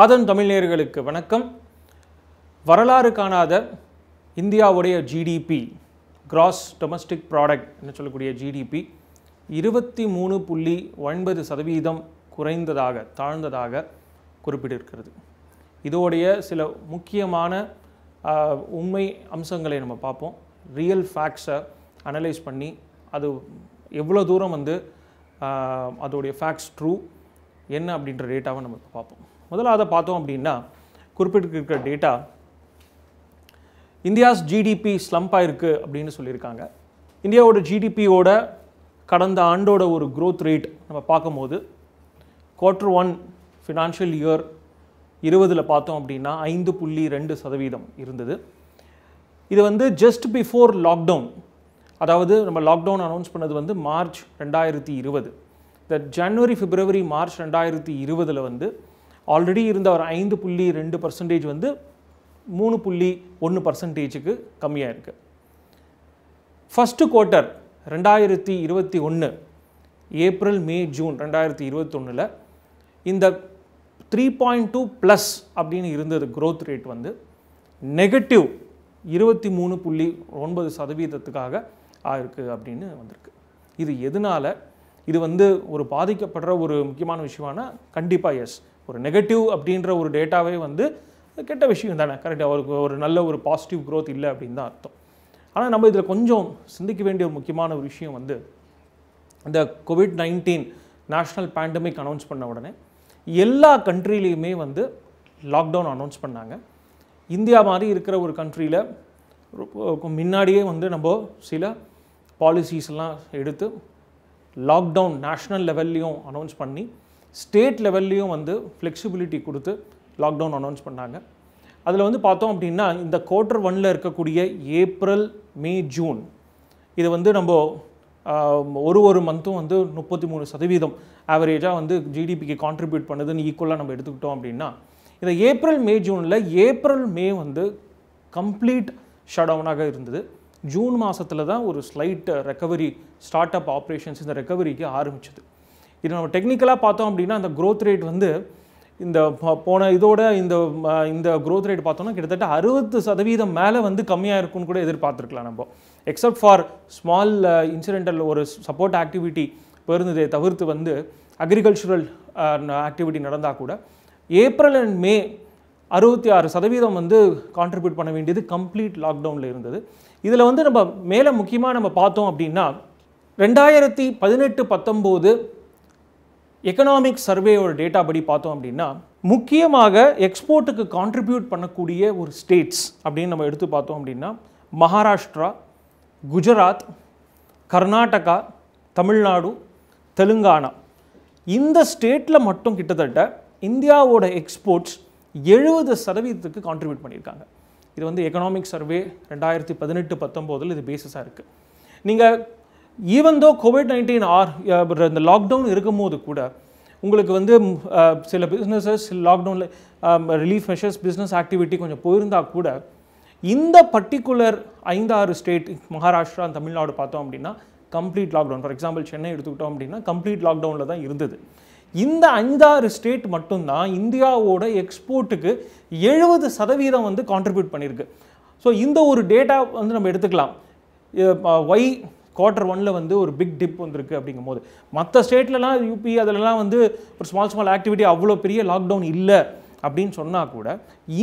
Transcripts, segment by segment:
ஆதம் தமிழ்நேர்களுக்கு வணக்கம் வரலாறு காணாத இந்தியாவுடைய ஜிடிபி கிராஸ் டொமஸ்டிக் ப்ராடக்ட் என்று சொல்லக்கூடிய ஜிடிபி இருபத்தி மூணு புள்ளி ஒன்பது சதவீதம் குறைந்ததாக தாழ்ந்ததாக குறிப்பிட்டிருக்கிறது இதோடைய சில முக்கியமான உண்மை அம்சங்களை நம்ம பார்ப்போம் ரியல் ஃபேக்ட்ஸை அனலைஸ் பண்ணி அது எவ்வளோ தூரம் வந்து அதோடைய ஃபேக்ட்ஸ் ட்ரூ என்ன அப்படின்ற டேட்டாவை நம்ம இப்போ பார்ப்போம் அதை பார்த்தோம் அப்படின்னா குறிப்பிட்டிருக்கிற டேட்டா இந்தியாஸ் ஜிடிபி ஸ்லம்பாக இருக்குது அப்படின்னு சொல்லியிருக்காங்க இந்தியாவோட ஜிடிபியோட கடந்த ஆண்டோட ஒரு க்ரோத் ரேட் நம்ம பார்க்கும்போது குவார்ட்டர் ஒன் ஃபினான்ஷியல் இயர் இருபதில் பார்த்தோம் அப்படின்னா ஐந்து புள்ளி ரெண்டு சதவீதம் இருந்தது இது வந்து ஜஸ்ட் பிஃபோர் லாக்டவுன் அதாவது நம்ம லாக்டவுன் அனௌன்ஸ் பண்ணது வந்து மார்ச் ரெண்டாயிரத்தி இருபது இந்த ஜனவரி பிப்ரவரி மார்ச் ரெண்டாயிரத்தி இருபதில் வந்து ஆல்ரெடி இருந்த ஒரு ஐந்து புள்ளி ரெண்டு பர்சன்டேஜ் வந்து மூணு புள்ளி ஒன்று பர்சன்டேஜுக்கு கம்மியாக இருக்குது ஃபஸ்ட்டு குவார்ட்டர் ரெண்டாயிரத்தி இருபத்தி ஒன்று ஏப்ரல் மே ஜூன் ரெண்டாயிரத்தி இருபத்தொன்னில் இந்த த்ரீ பாயிண்ட் டூ ப்ளஸ் அப்படின்னு இருந்தது க்ரோத் ரேட் வந்து நெகட்டிவ் இருபத்தி மூணு புள்ளி ஒன்பது சதவீதத்துக்காக ஆயிருக்கு அப்படின்னு வந்திருக்கு இது எதனால் இது வந்து ஒரு பாதிக்கப்படுற ஒரு முக்கியமான விஷயம்னா கண்டிப்பாக எஸ் ஒரு நெகட்டிவ் அப்படின்ற ஒரு டேட்டாவே வந்து கெட்ட விஷயம் தானே கரெக்ட் அவருக்கு ஒரு நல்ல ஒரு பாசிட்டிவ் க்ரோத் இல்லை அப்படின்னு தான் அர்த்தம் ஆனால் நம்ம இதில் கொஞ்சம் சிந்திக்க வேண்டிய ஒரு முக்கியமான ஒரு விஷயம் வந்து இந்த COVID nineteen national pandemic announce பண்ண உடனே எல்லா கண்ட்ரிலையுமே வந்து லாக்டவுன் அனௌன்ஸ் பண்ணாங்க இந்தியா மாதிரி இருக்கிற ஒரு கண்ட்ரியில் முன்னாடியே வந்து நம்ம சில பாலிசிஸ்லாம் எடுத்து லாக்டவுன் நேஷ்னல் லெவல்லையும் அனௌன்ஸ் பண்ணி ஸ்டேட் லெவல்லையும் வந்து ஃப்ளெக்சிபிலிட்டி கொடுத்து லாக்டவுன் அனௌன்ஸ் பண்ணாங்க அதில் வந்து பார்த்தோம் அப்படின்னா இந்த குவார்ட்டர் ஒனில் இருக்கக்கூடிய ஏப்ரல் மே ஜூன் இது வந்து நம்ம ஒரு ஒரு மந்த்தும் வந்து முப்பத்தி மூணு சதவீதம் ஆவரேஜாக வந்து ஜிடிபிக்கு கான்ட்ரிபியூட் பண்ணுதுன்னு ஈக்குவலாக நம்ம எடுத்துக்கிட்டோம் அப்படின்னா இந்த ஏப்ரல் மே ஜூனில் ஏப்ரல் மே வந்து கம்ப்ளீட் டவுனாக இருந்தது ஜூன் மாதத்தில் தான் ஒரு slight recovery start up operations இந்த ரெக்கவரிக்கு ஆரம்பிச்சது இது நம்ம டெக்னிக்கலாக பார்த்தோம் அப்படின்னா அந்த க்ரோத் ரேட் வந்து இந்த போன இதோட இந்த இந்த க்ரோத் ரேட் பார்த்தோம்னா கிட்டத்தட்ட அறுபது சதவீதம் மேலே வந்து கம்மியாக இருக்கும்னு கூட எதிர்பார்த்துருக்கலாம் நம்ம எக்ஸப்ட் ஃபார் ஸ்மால் இன்சிடென்டல் ஒரு சப்போர்ட் ஆக்டிவிட்டி பெருந்ததே தவிர்த்து வந்து அக்ரிகல்ச்சுரல் ஆக்டிவிட்டி நடந்தால் கூட ஏப்ரல் அண்ட் மே அறுபத்தி ஆறு சதவீதம் வந்து கான்ட்ரிபியூட் பண்ண வேண்டியது கம்ப்ளீட் லாக்டவுனில் இருந்தது இதில் வந்து நம்ம மேலே முக்கியமாக நம்ம பார்த்தோம் அப்படின்னா ரெண்டாயிரத்தி பதினெட்டு பத்தொம்போது எக்கனாமிக் சர்வேயோட டேட்டா படி பார்த்தோம் அப்படின்னா முக்கியமாக எக்ஸ்போர்ட்டுக்கு கான்ட்ரிபியூட் பண்ணக்கூடிய ஒரு ஸ்டேட்ஸ் அப்படின்னு நம்ம எடுத்து பார்த்தோம் அப்படின்னா மகாராஷ்டிரா குஜராத் கர்நாடகா தமிழ்நாடு தெலுங்கானா இந்த ஸ்டேட்டில் மட்டும் கிட்டத்தட்ட இந்தியாவோட எக்ஸ்போர்ட்ஸ் எழுபது சதவீதத்துக்கு கான்ட்ரிபியூட் பண்ணியிருக்காங்க இது வந்து எக்கனாமிக் சர்வே ரெண்டாயிரத்தி பதினெட்டு பத்தொம்போதில் இது பேசிஸாக இருக்குது நீங்கள் even though COVID nineteen or இந்த லாக்டவுன் இருக்கும் போது கூட உங்களுக்கு வந்து uh, சில பிஸ்னஸஸ் லாக்டவுனில் ரிலீஃப் மெஷர்ஸ் பிஸ்னஸ் ஆக்டிவிட்டி கொஞ்சம் போயிருந்தால் கூட இந்த பர்டிகுலர் ஐந்தாறு ஸ்டேட் மகாராஷ்டிரா தமிழ்நாடு பார்த்தோம் அப்படின்னா complete lockdown for example Chennai எடுத்துக்கிட்டோம் அப்படின்னா கம்ப்ளீட் லாக்டவுனில் தான் இருந்தது இந்த ஐந்தாறு ஸ்டேட் மட்டும்தான் இந்தியாவோட எக்ஸ்போர்ட்டுக்கு எழுபது சதவீதம் வந்து கான்ட்ரிபியூட் பண்ணியிருக்கு ஸோ இந்த ஒரு டேட்டா வந்து நம்ம எடுத்துக்கலாம் ஒய் குவார்டர் ஒன்ல வந்து ஒரு பிக் டிப் வந்திருக்கு அப்படிங்கும் போது மற்ற ஸ்டேட்லலாம் யூபி அதிலலாம் வந்து ஒரு ஸ்மால் ஸ்மால் ஆக்டிவிட்டி அவ்வளோ பெரிய லாக்டவுன் இல்லை அப்படின்னு சொன்னால் கூட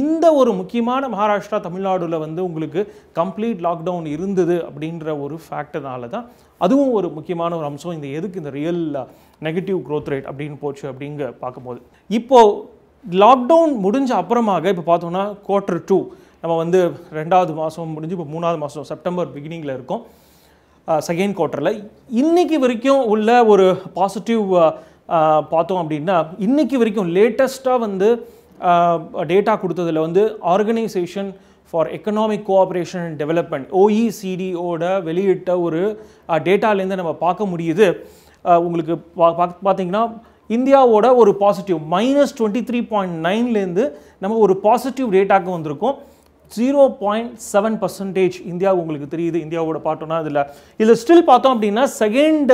இந்த ஒரு முக்கியமான மகாராஷ்டிரா தமிழ்நாடுல வந்து உங்களுக்கு கம்ப்ளீட் லாக்டவுன் இருந்தது அப்படின்ற ஒரு ஃபேக்டர்னால தான் அதுவும் ஒரு முக்கியமான ஒரு அம்சம் இந்த எதுக்கு இந்த ரியல் நெகட்டிவ் க்ரோத் ரேட் அப்படின்னு போச்சு அப்படிங்க பார்க்கும்போது இப்போது லாக்டவுன் முடிஞ்ச அப்புறமாக இப்போ பார்த்தோம்னா குவார்டர் டூ நம்ம வந்து ரெண்டாவது மாதம் முடிஞ்சு இப்போ மூணாவது மாதம் செப்டம்பர் பிகினிங்கில் இருக்கோம் செகண்ட் குவார்ட்டரில் இன்றைக்கி வரைக்கும் உள்ள ஒரு பாசிட்டிவ் பார்த்தோம் அப்படின்னா இன்றைக்கி வரைக்கும் லேட்டஸ்ட்டாக வந்து டேட்டா கொடுத்ததில் வந்து organisation for economic cooperation and development ஓஇசிடிஓட வெளியிட்ட ஒரு டேட்டாலேருந்து நம்ம பார்க்க முடியுது உங்களுக்கு பா பார்த்தீங்கன்னா இந்தியாவோட ஒரு positive minus twenty three point நைன்லேருந்து நம்ம ஒரு பாசிட்டிவ் டேட்டாவுக்கு வந்திருக்கோம் zero point seven percentage India உங்களுக்கு தெரியுது இந்தியாவோட பார்த்தோன்னா அதில் இதில் ஸ்டில் பார்த்தோம் அப்படின்னா செகண்ட்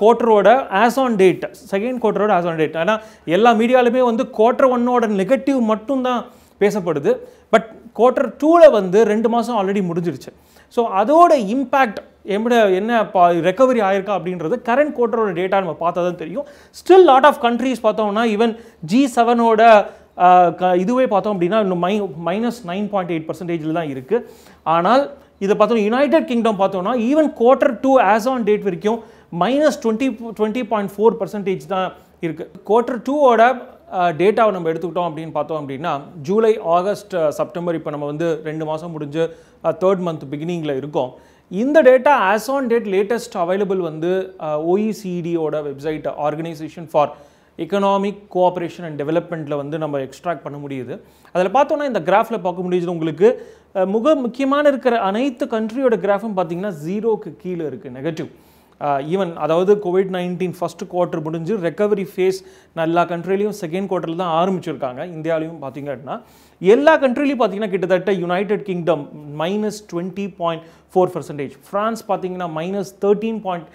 குவார்ட்டரோட ஆஸ் ஆன் டேட் செகண்ட் குவார்ட்டரோட ஆஸ் ஆன் டேட் ஆனால் எல்லா மீடியாலுமே வந்து குவார்ட்டர் ஒன்னோட நெகட்டிவ் மட்டும்தான் பேசப்படுது பட் குவார்ட்டர் டூவில் வந்து ரெண்டு மாதம் ஆல்ரெடி முடிஞ்சிருச்சு ஸோ அதோட இம்பேக்ட் எப்படி என்ன பா ரெக்கவரி ஆயிருக்கா அப்படின்றது கரண்ட் குவார்ட்டரோட டேட்டா நம்ம பார்த்தா தான் தெரியும் ஸ்டில் லாட் ஆஃப் கண்ட்ரீஸ் பார்த்தோம்னா ஈவன் ஜி செவனோட இதுவே பார்த்தோம் அப்படின்னா இன்னும் மை மைனஸ் நைன் பாயிண்ட் எயிட் பர்சன்டேஜில் தான் இருக்குது ஆனால் இதை பார்த்தோம் யுனைடெட் கிங்டம் பார்த்தோம்னா even quarter two as on date வரைக்கும் minus twenty twenty point four percentage தான் இருக்குது குவார்டர் டூவோட டேட்டாவை நம்ம எடுத்துக்கிட்டோம் அப்படின்னு பார்த்தோம் அப்படின்னா ஜூலை ஆகஸ்ட் செப்டம்பர் இப்போ நம்ம வந்து ரெண்டு மாதம் முடிஞ்சு தேர்ட் மந்த் பிகினிங்கில் இருக்கோம் இந்த data as on date latest available வந்து ஓஇசிடியோட website organisation for economic cooperation and டெவலப்மெண்ட்டில் வந்து நம்ம எக்ஸ்ட்ராக்ட் பண்ண முடியுது அதில் பார்த்தோன்னா இந்த கிராஃபில் பார்க்க முடியுது உங்களுக்கு முக முக்கியமான இருக்கிற அனைத்து கண்ட்ரியோட கிராஃபும் பார்த்தீங்கன்னா ஜீரோக்கு கீழே இருக்குது நெகட்டிவ் ஈவன் அதாவது கோவிட் நைன்டீன் ஃபஸ்ட்டு குவார்ட்டர் முடிஞ்சு ரெக்கவரி ஃபேஸ் எல்லா கண்ட்ரிலையும் செகண்ட் குவார்ட்டரில் தான் ஆரம்பிச்சிருக்காங்க இந்தியாவிலையும் பார்த்திங்க அப்படின்னா எல்லா கண்ட்ரிலையும் பார்த்திங்கன்னா கிட்டத்தட்ட United Kingdom minus twenty point four percentage France பார்த்திங்கன்னா minus thirteen point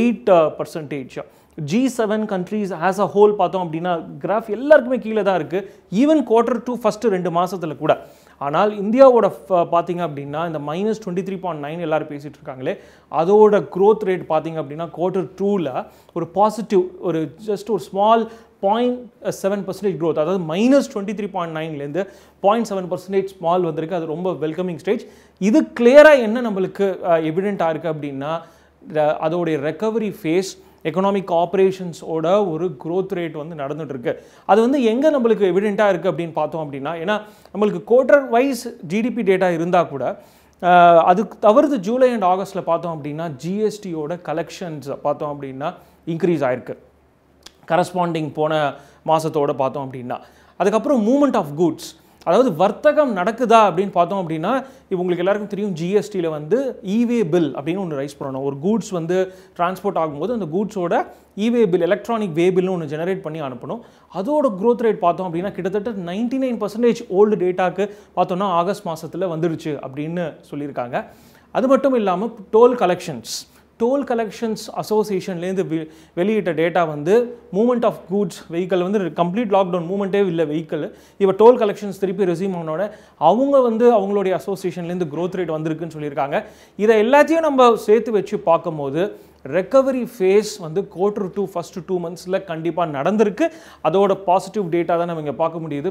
eight percentage G seven countries as a whole பார்த்தோம் அப்படின்னா கிராஃப் எல்லாருக்குமே கீழே தான் இருக்குது ஈவன் குவார்டர் டூ ஃபஸ்ட்டு ரெண்டு மாதத்தில் கூட ஆனால் இந்தியாவோட பார்த்தீங்க அப்படின்னா இந்த minus twenty three point nine எல்லோரும் பேசிகிட்டு இருக்காங்களே அதோட க்ரோத் ரேட் பார்த்தீங்க அப்படின்னா குவார்டர் டூவில் ஒரு பாசிட்டிவ் ஒரு ஜஸ்ட் ஒரு small point seven percentage growth அதாவது மைனஸ் டுவெண்ட்டி த்ரீ பாயிண்ட் நைன்லேருந்து பாயிண்ட் செவன் பர்சன்டேஜ் ஸ்மால் வந்திருக்கு அது ரொம்ப வெல்கமிங் ஸ்டேஜ் இது கிளியராக என்ன நம்மளுக்கு எவிடென்ட் ஆயிருக்கு அப்படின்னா அதோடைய ரெக்கவரி ஃபேஸ் எக்கனாமிக் ஆப்ரேஷன்ஸோட ஒரு க்ரோத் ரேட் வந்து நடந்துகிட்ருக்கு அது வந்து எங்கே நம்மளுக்கு எவிடெண்ட்டாக இருக்குது அப்படின்னு பார்த்தோம் அப்படின்னா ஏன்னா நம்மளுக்கு குவார்டர் வைஸ் ஜிடிபி டேட்டா இருந்தால் கூட அதுக்கு தவிர்த்து ஜூலை அண்ட் ஆகஸ்ட்டில் பார்த்தோம் அப்படின்னா ஜிஎஸ்டியோட கலெக்ஷன்ஸ் பார்த்தோம் அப்படின்னா இன்க்ரீஸ் ஆகிருக்கு கரஸ்பாண்டிங் போன மாதத்தோடு பார்த்தோம் அப்படின்னா அதுக்கப்புறம் மூமெண்ட் ஆஃப் குட்ஸ் அதாவது வர்த்தகம் நடக்குதா அப்படின்னு பார்த்தோம் அப்படின்னா உங்களுக்கு எல்லாருக்கும் தெரியும் ஜிஎஸ்டியில் வந்து இவே e பில் அப்படின்னு ஒன்று ரைஸ் பண்ணணும் ஒரு கூட்ஸ் வந்து டிரான்ஸ்போர்ட் ஆகும்போது அந்த கூட்ஸோட இவே பில் எலக்ட்ரானிக் வே பில்னு ஒன்று ஜெனரேட் பண்ணி அனுப்பணும் அதோட க்ரோத் ரேட் பார்த்தோம் அப்படின்னா கிட்டத்தட்ட நைன்டி நைன் பர்சன்டேஜ் ஓல்டு டேட்டாக்கு பார்த்தோம்னா ஆகஸ்ட் மாதத்தில் வந்துடுச்சு அப்படின்னு சொல்லியிருக்காங்க அது மட்டும் இல்லாமல் டோல் கலெக்ஷன்ஸ் டோல் கலெக்ஷன்ஸ் அசோசியேஷன்லேருந்து வெளியிட்ட டேட்டா வந்து மூமெண்ட் ஆஃப் கூட்ஸ் வெஹிக்கல் வந்து கம்ப்ளீட் லாக்டவுன் மூமெண்ட்டே இல்லை வெஹிக்கல் இப்போ டோல் கலெக்ஷன்ஸ் திருப்பி ரிசீவ் ஆனோட அவங்க வந்து அவங்களுடைய அசோசியேஷன்லேருந்து க்ரோத் ரேட் வந்திருக்குன்னு சொல்லியிருக்காங்க இதை எல்லாத்தையும் நம்ம சேர்த்து வச்சு பார்க்கும்போது ரெக்கவரி ஃபேஸ் வந்து கோட்ரு டூ ஃபஸ்ட்டு டூ மந்த்ஸில் கண்டிப்பாக நடந்திருக்கு அதோட பாசிட்டிவ் டேட்டா தான் நம்ம இங்கே பார்க்க முடியுது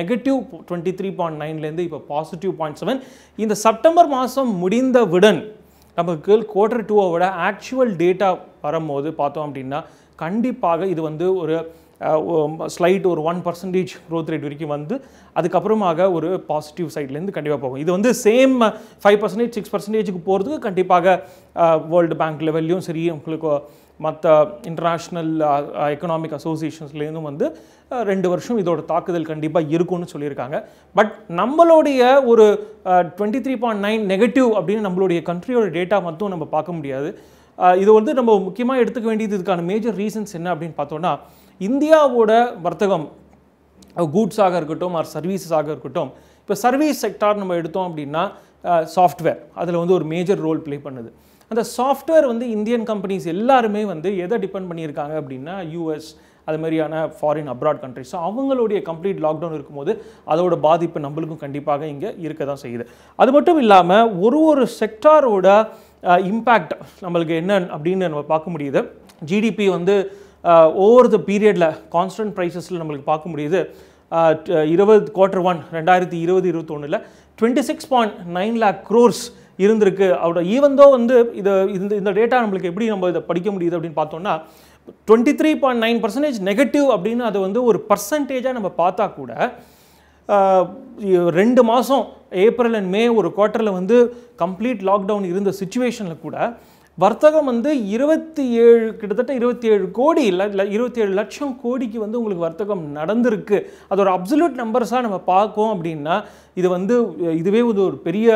நெகட்டிவ் டுவெண்ட்டி த்ரீ பாயிண்ட் நைன்லேருந்து இப்போ பாசிட்டிவ் பாயிண்ட் செவன் இந்த செப்டம்பர் மாதம் முடிந்தவுடன் நமக்கு குவார்டர் டூவோட ஆக்சுவல் டேட்டா வரும்போது பார்த்தோம் அப்படின்னா கண்டிப்பாக இது வந்து ஒரு ஸ்லைட் ஒரு ஒன் பர்சன்டேஜ் க்ரோத் ரேட் வரைக்கும் வந்து அதுக்கப்புறமாக ஒரு பாசிட்டிவ் சைட்லேருந்து கண்டிப்பாக போகும் இது வந்து சேம் ஃபைவ் பர்சன்டேஜ் சிக்ஸ் பர்சன்டேஜுக்கு போகிறதுக்கு கண்டிப்பாக வேர்ல்டு பேங்க் லெவல்லையும் சரி உங்களுக்கு மற்ற இன்டர்நேஷ்னல் எக்கனாமிக் அசோசியேஷன்ஸ்லேருந்தும் வந்து ரெண்டு வருஷம் இதோட தாக்குதல் கண்டிப்பாக இருக்கும்னு சொல்லியிருக்காங்க பட் நம்மளுடைய ஒரு twenty three point nine negative அப்படின்னு நம்மளுடைய கண்ட்ரியோட டேட்டா மட்டும் நம்ம பார்க்க முடியாது இது வந்து நம்ம முக்கியமாக எடுத்துக்க வேண்டியது இதுக்கான மேஜர் ரீசன்ஸ் என்ன அப்படின்னு பார்த்தோம்னா இந்தியாவோட வர்த்தகம் கூட்ஸாக இருக்கட்டும் ஆர் சர்வீசஸாக இருக்கட்டும் இப்போ சர்வீஸ் செக்டார் நம்ம எடுத்தோம் அப்படின்னா சாஃப்ட்வேர் அதில் வந்து ஒரு மேஜர் ரோல் ப்ளே பண்ணுது அந்த சாஃப்ட்வேர் வந்து இந்தியன் கம்பெனிஸ் எல்லாருமே வந்து எதை டிபெண்ட் பண்ணியிருக்காங்க அப்படின்னா யூஎஸ் அது மாதிரியான ஃபாரின் அப்ராட் கண்ட்ரிஸ் ஸோ அவங்களுடைய கம்ப்ளீட் லாக்டவுன் இருக்கும்போது அதோட பாதிப்பு நம்மளுக்கும் கண்டிப்பாக இங்கே இருக்க தான் செய்யுது அது மட்டும் இல்லாமல் ஒரு ஒரு செக்டாரோட இம்பேக்ட் நம்மளுக்கு என்ன அப்படின்னு நம்ம பார்க்க முடியுது ஜிடிபி வந்து ஓவர் த பீரியடில் கான்ஸ்டன்ட் ப்ரைஸஸில் நம்மளுக்கு பார்க்க முடியுது இருபது குவார்டர் ஒன் ரெண்டாயிரத்தி இருபது இருபத்தொன்னில் twenty six point nine lakh crores இருந்திருக்கு அவரோட ஈவந்தோ வந்து இதை இந்த இந்த டேட்டா நம்மளுக்கு எப்படி நம்ம இதை படிக்க முடியுது அப்படின்னு பார்த்தோம்னா twenty three point nine percentage negative அப்படின்னு அதை வந்து ஒரு பர்சன்டேஜாக நம்ம பார்த்தா கூட ரெண்டு மாதம் ஏப்ரல் அண்ட் மே ஒரு குவார்ட்டரில் வந்து கம்ப்ளீட் லாக்டவுன் இருந்த சுச்சுவேஷனில் கூட வர்த்தகம் வந்து இருபத்தி ஏழு கிட்டத்தட்ட இருபத்தி ஏழு கோடி இல்லை இல்லை இருபத்தி ஏழு லட்சம் கோடிக்கு வந்து உங்களுக்கு வர்த்தகம் நடந்திருக்கு அது ஒரு அப்சல்யூட் நம்பர்ஸாக நம்ம பார்க்கோம் அப்படின்னா இது வந்து இதுவே ஒரு பெரிய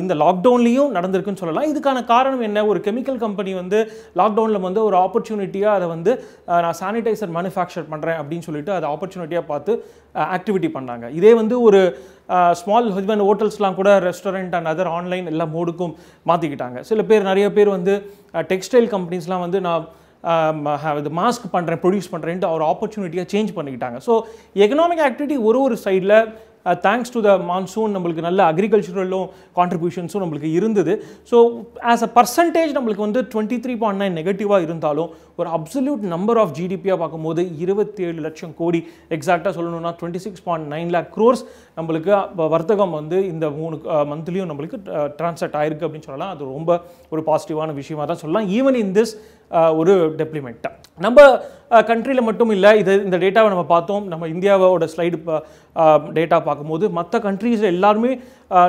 இந்த லாக்டவுன்லேயும் நடந்திருக்குன்னு சொல்லலாம் இதுக்கான காரணம் என்ன ஒரு கெமிக்கல் கம்பெனி வந்து லாக்டவுனில் வந்து ஒரு ஆப்பர்ச்சுனிட்டியாக அதை வந்து நான் சானிடைசர் மேனுஃபேக்சர் பண்ணுறேன் அப்படின்னு சொல்லிட்டு அதை ஆப்பர்ச்சுனிட்டியாக பார்த்து ஆக்டிவிட்டி பண்ணாங்க இதே வந்து ஒரு ஸ்மால் ஹஸ்பண்ட் ஹோட்டல்ஸ்லாம் கூட ரெஸ்டாரண்ட் அண்ட் அதர் ஆன்லைன் எல்லா மோடுக்கும் மாற்றிக்கிட்டாங்க சில பேர் நிறைய பேர் வந்து டெக்ஸ்டைல் கம்பெனிஸ்லாம் வந்து நான் இது மாஸ்க் பண்ணுறேன் ப்ரொடியூஸ் பண்ணுறேன்ட்டு அவர் ஆப்பர்ச்சுனிட்டியாக சேஞ்ச் பண்ணிக்கிட்டாங்க ஸோ எக்கனாமிக் ஆக்டிவிட்டி ஒரு ஒரு சைடில் தேங்க்ஸ் டு த மான்சூன் நம்மளுக்கு நல்ல அக்ரிகல்ச்சுரலும் கான்ட்ரிபியூஷன்ஸும் நம்மளுக்கு இருந்தது ஸோ ஆஸ் அ பர்சன்டேஜ் நம்மளுக்கு வந்து டுவெண்ட்டி த்ரீ பாயிண்ட் நைன் நெகட்டிவாக இருந்தாலும் ஒரு அப்சல்யூட் நம்பர் ஆஃப் ஜிடிபியாக பார்க்கும்போது இருபத்தி ஏழு லட்சம் கோடி எக்ஸாக்டாக சொல்லணும்னா twenty six point nine lakh crores நம்மளுக்கு வர்த்தகம் வந்து இந்த மூணு மந்த்லியும் நம்மளுக்கு ட்ரான்ஸாக்ட் ஆயிருக்கு அப்படின்னு சொல்லலாம் அது ரொம்ப ஒரு பாசிட்டிவான விஷயமாக தான் சொல்லலாம் ஈவன் இன் திஸ் ஒரு டெப்ளிமெண்ட்டாக நம்ம கண்ட்ரியில் மட்டும் இல்லை இது இந்த டேட்டாவை நம்ம பார்த்தோம் நம்ம இந்தியாவோட ஸ்லைடு டேட்டா பார்க்கும்போது மற்ற கண்ட்ரீஸ் எல்லாருமே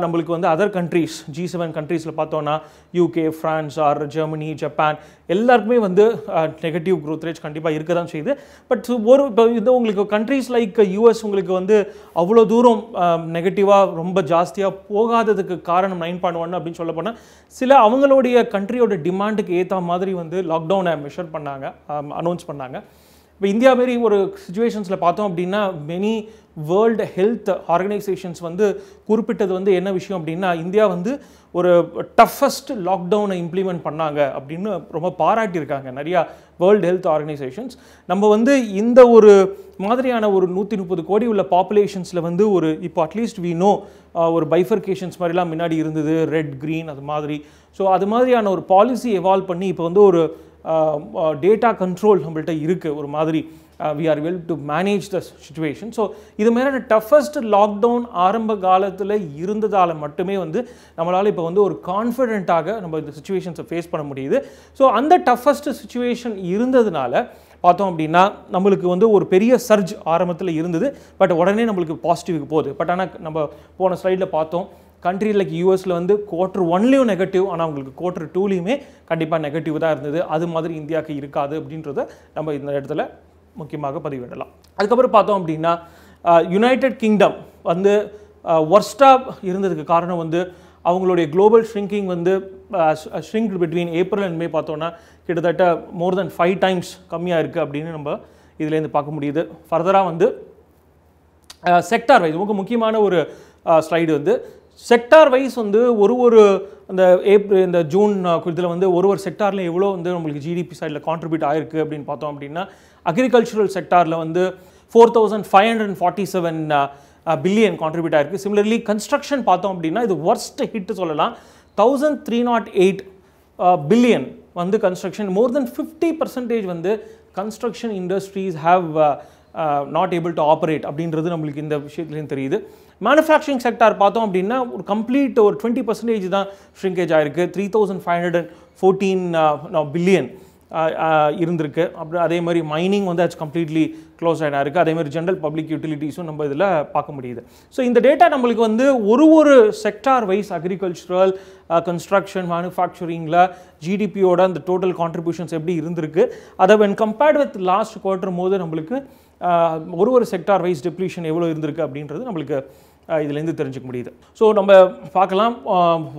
நம்மளுக்கு வந்து அதர் கண்ட்ரீஸ் ஜி செவன் கண்ட்ரீஸில் பார்த்தோன்னா UK France or Germany Japan எல்லாருக்குமே வந்து நெகட்டிவ் க்ரோத் ரேட் கண்டிப்பாக இருக்க தான் செய்யுது பட் ஒரு இப்போ இது உங்களுக்கு கண்ட்ரீஸ் லைக் யூஎஸ் உங்களுக்கு வந்து அவ்வளோ தூரம் நெகட்டிவாக ரொம்ப ஜாஸ்தியாக போகாததுக்கு காரணம் நைன் பாயிண்ட் ஒன் அப்படின்னு சொல்ல போனால் சில அவங்களுடைய கண்ட்ரியோட டிமாண்டுக்கு ஏற்ற மாதிரி வந்து லாக்டவுனை மெஷர் பண்ணாங்க அனௌன்ஸ் பண்ணாங்க இப்போ இந்தியா மாரி ஒரு சுச்சுவேஷன்ஸில் பார்த்தோம் அப்படின்னா மெனி வேர்ல்டு ஹெல்த் ஆர்கனைசேஷன்ஸ் வந்து குறிப்பிட்டது வந்து என்ன விஷயம் அப்படின்னா இந்தியா வந்து ஒரு டஃபஸ்ட் லாக்டவுனை இம்ப்ளிமெண்ட் பண்ணாங்க அப்படின்னு ரொம்ப பாராட்டியிருக்காங்க நிறையா வேர்ல்டு ஹெல்த் ஆர்கனைசேஷன்ஸ் நம்ம வந்து இந்த ஒரு மாதிரியான ஒரு நூற்றி முப்பது கோடி உள்ள பாப்புலேஷன்ஸில் வந்து ஒரு இப்போ அட்லீஸ்ட் வி நோ ஒரு பைஃபர்கேஷன்ஸ் மாதிரிலாம் முன்னாடி இருந்தது ரெட் க்ரீன் அது மாதிரி ஸோ அது மாதிரியான ஒரு பாலிசி எவால்வ் பண்ணி இப்போ வந்து ஒரு டேட்டா கண்ட்ரோல் நம்மள்கிட்ட இருக்குது ஒரு மாதிரி we are well to manage the situation so இது மாதிரியான டஃபஸ்ட் லாக்டவுன் ஆரம்ப காலத்தில் இருந்ததால் மட்டுமே வந்து நம்மளால் இப்போ வந்து ஒரு கான்ஃபிடென்ட்டாக நம்ம இந்த சுச்சுவேஷன்ஸை ஃபேஸ் பண்ண முடியுது ஸோ அந்த டஃபஸ்ட் சுச்சுவேஷன் இருந்ததுனால பார்த்தோம் அப்படின்னா நம்மளுக்கு வந்து ஒரு பெரிய சர்ஜ் ஆரம்பத்தில் இருந்தது பட் உடனே நம்மளுக்கு பாசிட்டிவ்க்கு போகுது பட் ஆனால் நம்ம போன ஸ்லைடில் பார்த்தோம் கண்ட்ரி லைக் யூஎஸில் வந்து குவார்டர் ஒன்லேயும் நெகட்டிவ் ஆனால் அவங்களுக்கு குவார்டர் டூலேயுமே கண்டிப்பாக நெகட்டிவ் தான் இருந்தது அது மாதிரி இந்தியாவுக்கு இருக்காது அப்படின்றத நம்ம இந்த இடத்துல முக்கியமாக பதிவிடலாம் அதுக்கப்புறம் பார்த்தோம் அப்படின்னா யுனைடெட் கிங்டம் வந்து ஒர்ஸ்டாக இருந்ததுக்கு காரணம் வந்து அவங்களுடைய குளோபல் ஷ்ரிங்கிங் வந்து shrink between April and May பார்த்தோன்னா கிட்டத்தட்ட மோர் தென் ஃபைவ் டைம்ஸ் கம்மியாக இருக்குது அப்படின்னு நம்ம இதுலேருந்து பார்க்க முடியுது ஃபர்தராக வந்து செக்டார் வைஸ் ரொம்ப முக்கியமான ஒரு ஸ்லைடு வந்து செக்டார் வைஸ் வந்து ஒரு ஒரு அந்த ஏப்ரல் இந்த ஜூன் இதில் வந்து ஒரு ஒரு செக்டாரில் எவ்வளோ வந்து நம்மளுக்கு ஜிடிபி சைடில் கான்ட்ரிபியூட் ஆயிருக்கு அப்படின்னு பார்த்தோம் அப்படின்னா அக்ரிகல்ச்சுரல் செக்டாரில் வந்து four thousand five hundred and forty seven billion contribute ஆயிருக்கு சிமிலர்லி கன்ஸ்ட்ரக்ஷன் பார்த்தோம் அப்படின்னா இது ஒர்ஸ்ட் ஹிட் சொல்லலாம் thousand three not eight billion வந்து construction more then fifty percentage வந்து construction industries have not able to operate அப்படின்றது நம்மளுக்கு இந்த விஷயத்துலேயும் தெரியுது மேனுஃபேக்சரிங் செக்டார் பார்த்தோம் அப்படின்னா ஒரு கம்ப்ளீட் ஒரு டுவெண்ட்டி பர்சன்டேஜ் தான் ஷ்ரிங்கேஜ் ஆயிருக்கு three thousand five hundred and fourteen billion இருந்திருக்கு அப்படி அதே மாதிரி மைனிங் வந்து அது கம்ப்ளீட்லி க்ளோஸ் ஆகிடா இருக்குது அதே மாதிரி ஜென்ரல் பப்ளிக் யூட்டிலிட்டிஸும் நம்ம இதில் பார்க்க முடியுது ஸோ இந்த டேட்டா நம்மளுக்கு வந்து ஒரு ஒரு செக்டார் வைஸ் அக்ரிகல்ச்சரல் கன்ஸ்ட்ரக்ஷன் மேனுஃபேக்சரிங்கில் ஜிடிபியோட அந்த டோட்டல் கான்ட்ரிபியூஷன்ஸ் எப்படி இருந்திருக்கு அதை when compared with last quarter போது நம்மளுக்கு ஒரு ஒரு செக்டார் வைஸ் டெப்ளீஷன் எவ்வளோ இருந்திருக்கு அப்படின்றது நம்மளுக்கு இதுலேருந்து தெரிஞ்சுக்க முடியுது ஸோ நம்ம பார்க்கலாம்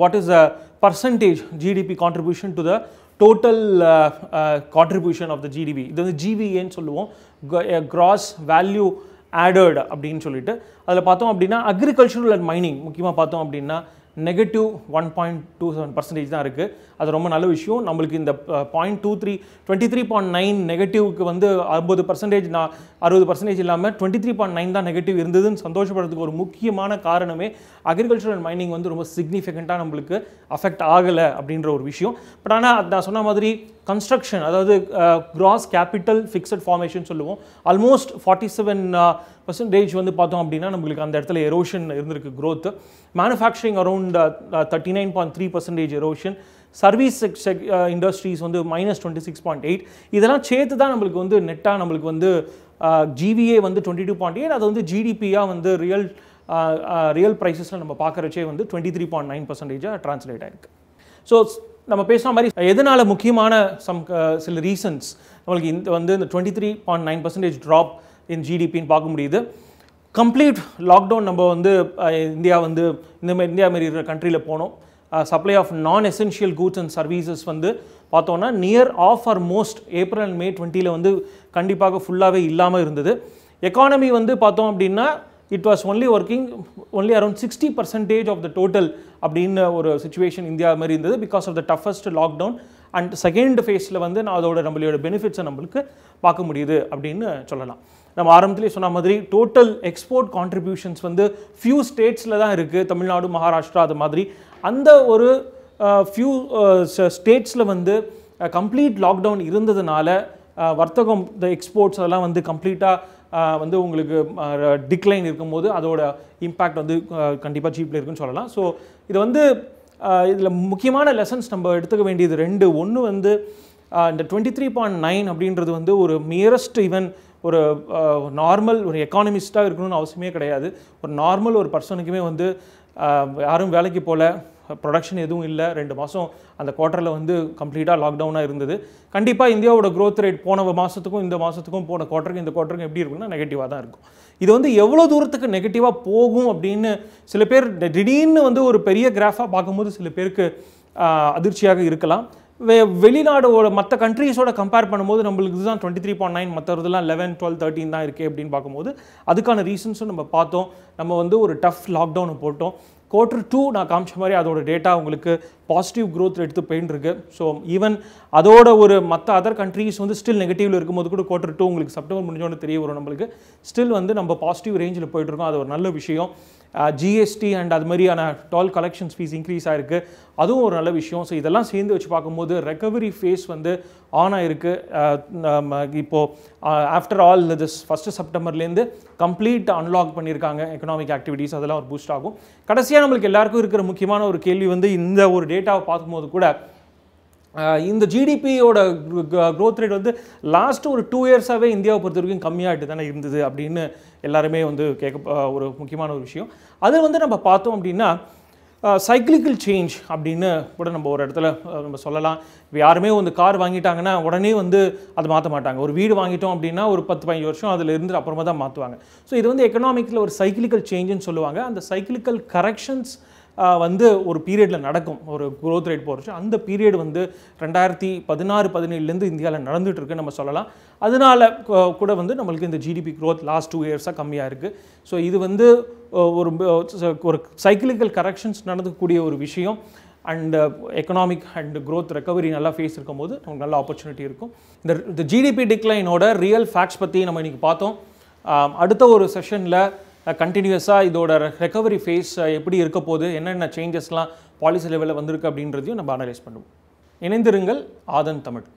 what is the percentage GDP contribution to the total contribution of the GDP இது வந்து ஜிவிஏன்னு சொல்லுவோம் கிராஸ் வேல்யூ ஆடர்டு அப்படின்னு சொல்லிட்டு அதில் பார்த்தோம் அப்படின்னா அக்ரிகல்ச்சரல் அண்ட் மைனிங் முக்கியமாக பார்த்தோம் அப்படின்னா negative one point two seven percentage தான் இருக்குது அது ரொம்ப நல்ல விஷயம் நம்மளுக்கு இந்த point two three twenty three point nine நெகட்டிவ்க்கு வந்து ஐம்பது பர்சன்டேஜ் நான் அறுபது பர்சன்டேஜ் இல்லாமல் டுவெண்ட்டி த்ரீ பாயிண்ட் நைன் தான் நெகட்டிவ் இருந்ததுன்னு சந்தோஷப்படுறதுக்கு ஒரு முக்கியமான காரணமே அக்ரிகல்ச்சர் அண்ட் மைனிங் வந்து ரொம்ப சிக்னிஃபிகண்ட்டாக நம்மளுக்கு அஃபெக்ட் ஆகலை அப்படின்ற ஒரு விஷயம் பட் ஆனால் நான் சொன்ன மாதிரி கன்ஸ்ட்ரக்ஷன் அதாவது கிராஸ் கேபிட்டல் ஃபிக்ஸட் ஃபார்மேஷன் சொல்லுவோம் ஆல்மோஸ்ட் ஃபார்ட்டி செவன் பர்சன்டேஜ் வந்து பார்த்தோம் அப்படின்னா நம்மளுக்கு அந்த இடத்துல எரோஷன் இருந்திருக்கு growth manufacturing around thirty nine point three percentage erosion service industries வந்து minus twenty six point eight இதெல்லாம் சேர்த்து தான் நம்மளுக்கு வந்து நெட்டாக நம்மளுக்கு வந்து ஜிவிஏ வந்து டுவெண்ட்டி டூ பாயிண்ட் எயிட் அது வந்து ஜிடிபியாக வந்து ரியல் ரியல் ப்ரைஸஸில் நம்ம பார்க்குறச்சே வந்து டுவெண்ட்டி த்ரீ பாயிண்ட் நைன் பர்சன்டேஜாக ட்ரான்ஸ்லேட் ஆகிருக்கு ஸோ நம்ம பேசுகிற மாதிரி எதனால் முக்கியமான சம் uh, சில ரீசன்ஸ் நம்மளுக்கு இந்த வந்து இந்த twenty three point nine percentage drop in ஜிடிபின்னு பார்க்க முடியுது கம்ப்ளீட் லாக்டவுன் நம்ம வந்து uh, இந்தியா வந்து இந்த மாதிரி இந்தியா மாரி இருக்கிற கண்ட்ரியில் போனோம் supply of non essential goods and services வந்து பார்த்தோன்னா near of or most April and May டுவெண்ட்டியில் வந்து கண்டிப்பாக ஃபுல்லாகவே இல்லாமல் இருந்தது எக்கானமி வந்து பார்த்தோம் அப்படின்னா it was only working only around sixty percentage of the total அப்படின்னு ஒரு சுச்சுவேஷன் இந்தியா மாதிரி இருந்தது because of the toughest lockdown and second ஃபேஸில் வந்து நான் அதோட நம்மளோட பெனிஃபிட்ஸை நம்மளுக்கு பார்க்க முடியுது அப்படின்னு சொல்லலாம் நம்ம ஆரம்பத்துலேயே சொன்ன மாதிரி டோட்டல் எக்ஸ்போர்ட் கான்ட்ரிபியூஷன்ஸ் வந்து ஃபியூ ஸ்டேட்ஸில் தான் இருக்குது தமிழ்நாடு மகாராஷ்டிரா அது மாதிரி அந்த ஒரு ஃபியூ ஸ்டேட்ஸில் வந்து கம்ப்ளீட் லாக்டவுன் இருந்ததுனால வர்த்தகம் இந்த எக்ஸ்போர்ட்ஸ் அதெல்லாம் வந்து கம்ப்ளீட்டாக வந்து உங்களுக்கு டிக்ளைன் இருக்கும்போது அதோட இம்பேக்ட் வந்து கண்டிப்பாக சீப்பில் இருக்குன்னு சொல்லலாம் ஸோ இது வந்து இதில் முக்கியமான லெசன்ஸ் நம்ம எடுத்துக்க வேண்டியது ரெண்டு ஒன்று வந்து இந்த டுவெண்ட்டி த்ரீ பாயிண்ட் நைன் அப்படின்றது வந்து ஒரு மியரஸ்ட் ஈவன் ஒரு நார்மல் ஒரு எக்கானமிஸ்ட்டாக இருக்கணும்னு அவசியமே கிடையாது ஒரு நார்மல் ஒரு பர்சனுக்குமே வந்து யாரும் வேலைக்கு போகல ப்ரொடக்ஷன் எதுவும் இல்லை ரெண்டு மாதம் அந்த குவார்ட்டரில் வந்து கம்ப்ளீட்டாக லாக்டவுனாக இருந்தது கண்டிப்பாக இந்தியாவோட க்ரோத் ரேட் போன மாதத்துக்கும் இந்த மாதத்துக்கும் போன குவார்டருக்கும் இந்த குவார்டருக்கும் எப்படி இருக்குன்னா நெகட்டிவாக தான் இருக்கும் இது வந்து எவ்வளோ தூரத்துக்கு நெகட்டிவாக போகும் அப்படின்னு சில பேர் திடீர்னு வந்து ஒரு பெரிய கிராஃபாக பார்க்கும்போது சில பேருக்கு அதிர்ச்சியாக இருக்கலாம் வெ வெளிநாடோட மற்ற கண்ட்ரீஸோட கம்பேர் பண்ணும்போது நம்மளுக்கு இதுதான் டுவெண்ட்டி த்ரீ பாயிண்ட் நைன் மற்ற இதெல்லாம் லெவன் டுவெல் தேர்ட்டின் தான் இருக்குது அப்படின்னு பார்க்கும்போது அதுக்கான ரீசன்ஸும் நம்ம பார்த்தோம் நம்ம வந்து ஒரு டஃப் லாக்டவுனை போட்டோம் குவார்ட்டர் டூ நான் காமிச்ச மாதிரி அதோட டேட்டா உங்களுக்கு பாசிட்டிவ் க்ரோத் எடுத்து போயின்னு ஸோ ஈவன் அதோட ஒரு மற்ற அதர் கண்ட்ரீஸ் வந்து ஸ்டில் நெகட்டிவ்ல இருக்கும்போது கூட குவார்ட்டர் டூ உங்களுக்கு செப்டம்பர் முடிஞ்சோன்னு தெரிய வரும் நம்மளுக்கு ஸ்டில் வந்து நம்ம பாசிட்டிவ் ரேஞ்சில் போயிட்டுருக்கோம் அது ஒரு நல்ல விஷயம் ஜிஎஸ்டி அண்ட் அது மாதிரியான டால் கலெக்ஷன்ஸ் ஃபீஸ் இன்க்ரீஸ் ஆகிருக்கு அதுவும் ஒரு நல்ல விஷயம் ஸோ இதெல்லாம் சேர்ந்து வச்சு பார்க்கும்போது ரெக்கவரி ஃபேஸ் வந்து ஆன் ஆகிருக்கு இப்போது ஆஃப்டர் ஆல் திஸ் ஃபஸ்ட்டு செப்டம்பர்லேருந்து கம்ப்ளீட் அன்லாக் பண்ணியிருக்காங்க எக்கனாமிக் ஆக்டிவிட்டீஸ் அதெல்லாம் ஒரு பூஸ்ட் ஆகும் கடைசியாக நம்மளுக்கு எல்லாருக்கும் இருக்கிற முக்கியமான ஒரு கேள்வி வந்து இந்த ஒரு டேட்டாவை பார்க்கும்போது கூட இந்த ஜிடிபியோட க்ரோத் ரேட் வந்து லாஸ்ட்டு ஒரு டூ இயர்ஸாகவே இந்தியாவை பொறுத்த வரைக்கும் கம்மியாகிட்டு தானே இருந்தது அப்படின்னு எல்லாருமே வந்து கேட்க ஒரு முக்கியமான ஒரு விஷயம் அது வந்து நம்ம பார்த்தோம் அப்படின்னா சைக்கிளிக்கல் சேஞ்ச் அப்படின்னு கூட நம்ம ஒரு இடத்துல நம்ம சொல்லலாம் இப்போ யாருமே வந்து கார் வாங்கிட்டாங்கன்னா உடனே வந்து அதை மாற்ற மாட்டாங்க ஒரு வீடு வாங்கிட்டோம் அப்படின்னா ஒரு பத்து பதினஞ்சு வருஷம் அதில் இருந்து அப்புறமா தான் மாற்றுவாங்க ஸோ இது வந்து எக்கனாமிக்கில் ஒரு சைக்கிளிக்கல் சேஞ்சுன்னு சொல்லுவாங்க அந்த சைக்கிளிக்கல் கரெக்ஷன்ஸ் வந்து ஒரு பீரியடில் நடக்கும் ஒரு க்ரோத் ரேட் போகிறச்சு அந்த பீரியட் வந்து ரெண்டாயிரத்தி பதினாறு பதினேழுலேருந்து இந்தியாவில் நடந்துகிட்டு இருக்குன்னு நம்ம சொல்லலாம் அதனால் கூட வந்து நம்மளுக்கு இந்த ஜிடிபி க்ரோத் லாஸ்ட் டூ இயர்ஸாக கம்மியாக இருக்குது ஸோ இது வந்து ஒரு ஒரு சைக்கிளிக்கல் கரெக்ஷன்ஸ் நடந்துக்கூடிய ஒரு விஷயம் and economic and growth recovery நல்லா ஃபேஸ் இருக்கும் போது நமக்கு நல்ல ஆப்பர்ச்சுனிட்டி இருக்கும் இந்த இந்த ஜிடிபி டிக்ளைனோட ரியல் ஃபேக்ட்ஸ் பற்றி நம்ம இன்றைக்கி பார்த்தோம் அடுத்த ஒரு செஷனில் கண்டினியூஸாக இதோட ரெக்கவரி ஃபேஸ் எப்படி இருக்க போகுது என்னென்ன சேஞ்சஸ்லாம் பாலிசி லெவலில் வந்திருக்கு அப்படின்றதையும் நம்ம அனலைஸ் பண்ணுவோம் இணைந்திருங்கள் ஆதன் தமிழ்